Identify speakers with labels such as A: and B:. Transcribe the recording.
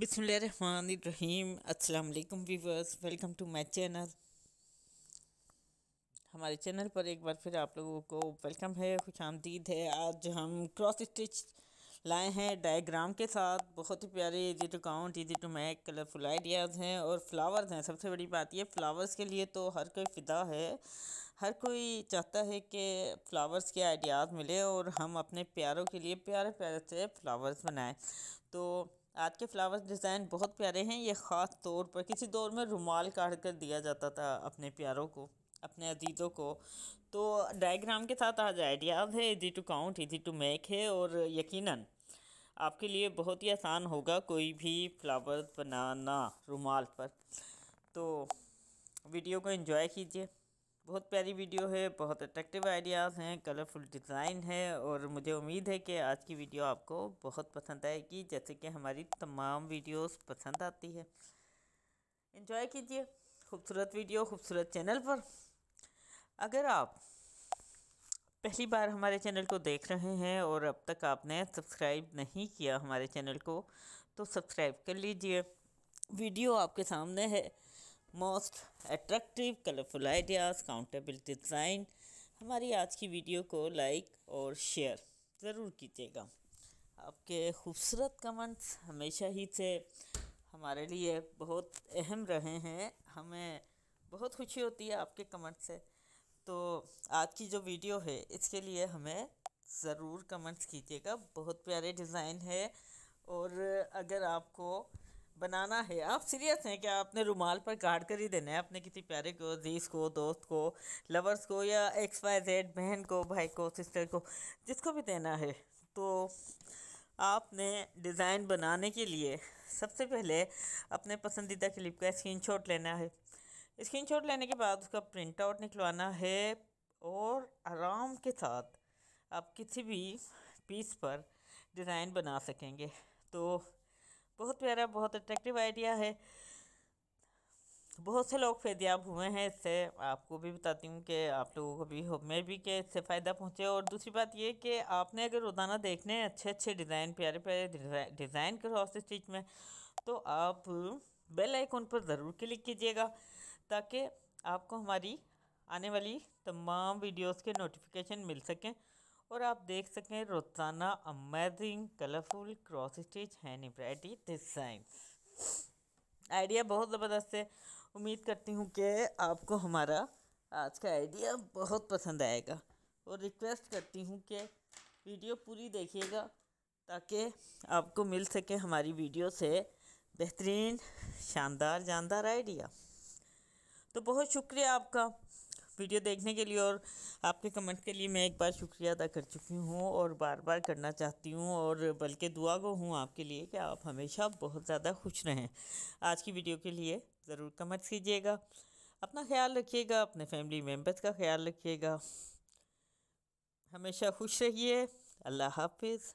A: बिसमीम अल्लाम viewers welcome to my channel हमारे चैनल पर एक बार फिर आप लोगों को वेलकम है खुश आमदीद है आज हम क्रॉस स्टिच लाए हैं डायग्राम के साथ बहुत ही प्यारे easy to count easy to make colourful ideas हैं और फ्लावर्स हैं सबसे बड़ी बात ये फ्लावर्स के लिए तो हर कोई फ़िदा है हर कोई चाहता है कि फ़्लावर्स के आइडियाज़ मिले और हम अपने प्यारों के लिए प्यारे प्यारे से फ़्लावर्स बनाएँ तो आज के फ्लावर्स डिज़ाइन बहुत प्यारे हैं ये ख़ास तौर पर किसी दौर में रुमाल काट कर दिया जाता था अपने प्यारों को अपने अजीज़ों को तो डायग्राम के साथ आज आइडियाज़ है easy to count easy to make है और यकीनन आपके लिए बहुत ही आसान होगा कोई भी फ्लावर बनाना रुमाल पर तो वीडियो को इन्जॉय कीजिए बहुत प्यारी वीडियो है बहुत अट्रैक्टिव आइडियाज़ हैं कलरफुल डिज़ाइन है और मुझे उम्मीद है कि आज की वीडियो आपको बहुत पसंद आएगी जैसे कि हमारी तमाम वीडियोस पसंद आती है इन्जॉय कीजिए खूबसूरत वीडियो खूबसूरत चैनल पर अगर आप पहली बार हमारे चैनल को देख रहे हैं और अब तक आपने सब्सक्राइब नहीं किया हमारे चैनल को तो सब्सक्राइब कर लीजिए वीडियो आपके सामने है most attractive colourful ideas countable design हमारी आज की वीडियो को लाइक और शेयर ज़रूर कीजिएगा आपके खूबसूरत कमेंट्स हमेशा ही से हमारे लिए बहुत अहम रहे हैं हमें बहुत खुशी होती है आपके कमेंट्स से तो आज की जो वीडियो है इसके लिए हमें ज़रूर कमेंट्स कीजिएगा बहुत प्यारे डिज़ाइन है और अगर आपको बनाना है आप सीरियस हैं क्या आपने रुमाल पर काट कर ही देना है अपने किसी प्यारे को अजीज को दोस्त को लवर्स को या एक्स वाई जेड बहन को भाई को सिस्टर को जिसको भी देना है तो आपने डिज़ाइन बनाने के लिए सबसे पहले अपने पसंदीदा क्लिप का शॉट लेना है शॉट लेने के बाद उसका प्रिंट आउट निकलवाना है और आराम के साथ आप किसी भी पीस पर डिज़ाइन बना सकेंगे तो बहुत प्यारा बहुत अट्रैक्टिव आइडिया है बहुत से लोग फैदियाब हुए हैं इससे आपको भी बताती हूँ कि आप लोगों को भी हो मैं भी कि इससे फ़ायदा पहुँचे और दूसरी बात ये कि आपने अगर रोज़ाना देखने हैं अच्छे अच्छे डिज़ाइन प्यारे प्यारे डिज़ाइन क्रॉस स्टिच में तो आप बेल आइकन पर ज़रूर क्लिक कीजिएगा ताकि आपको हमारी आने वाली तमाम वीडियोस के नोटिफिकेशन मिल सकें और आप देख सकें रोजाना amazing colourful cross stitch hand embroidery design idea बहुत ज़बरदस्त है उम्मीद करती हूँ कि आपको हमारा आज का आइडिया बहुत पसंद आएगा और रिक्वेस्ट करती हूँ कि वीडियो पूरी देखिएगा ताकि आपको मिल सके हमारी वीडियो से बेहतरीन शानदार जानदार आइडिया तो बहुत शुक्रिया आपका वीडियो देखने के लिए और आपके कमेंट के लिए मैं एक बार शुक्रिया अदा कर चुकी हूँ और बार बार करना चाहती हूँ और बल्कि दुआ गो हूँ आपके लिए कि आप हमेशा बहुत ज़्यादा खुश रहें आज की वीडियो के लिए ज़रूर कमेंट कीजिएगा अपना ख्याल रखिएगा अपने फैमिली मेम्बर्स का ख्याल रखिएगा हमेशा खुश रहिए अल्लाह हाफिज़